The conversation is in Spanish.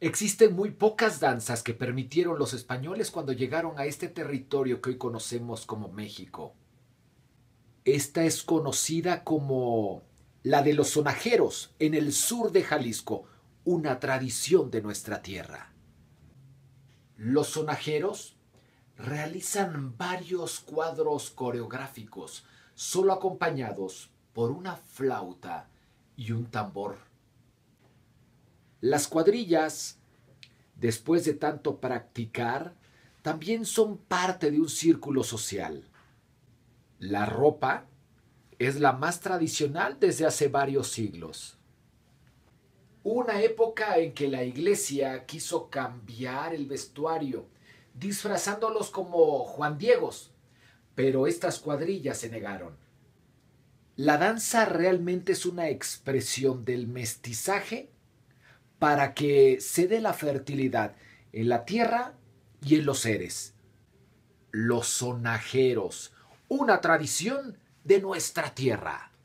Existen muy pocas danzas que permitieron los españoles cuando llegaron a este territorio que hoy conocemos como México. Esta es conocida como la de los sonajeros en el sur de Jalisco, una tradición de nuestra tierra. Los sonajeros realizan varios cuadros coreográficos, solo acompañados por una flauta y un tambor las cuadrillas, después de tanto practicar, también son parte de un círculo social. La ropa es la más tradicional desde hace varios siglos. Una época en que la iglesia quiso cambiar el vestuario, disfrazándolos como Juan Diegos, pero estas cuadrillas se negaron. La danza realmente es una expresión del mestizaje para que se dé la fertilidad en la tierra y en los seres. Los sonajeros, una tradición de nuestra tierra.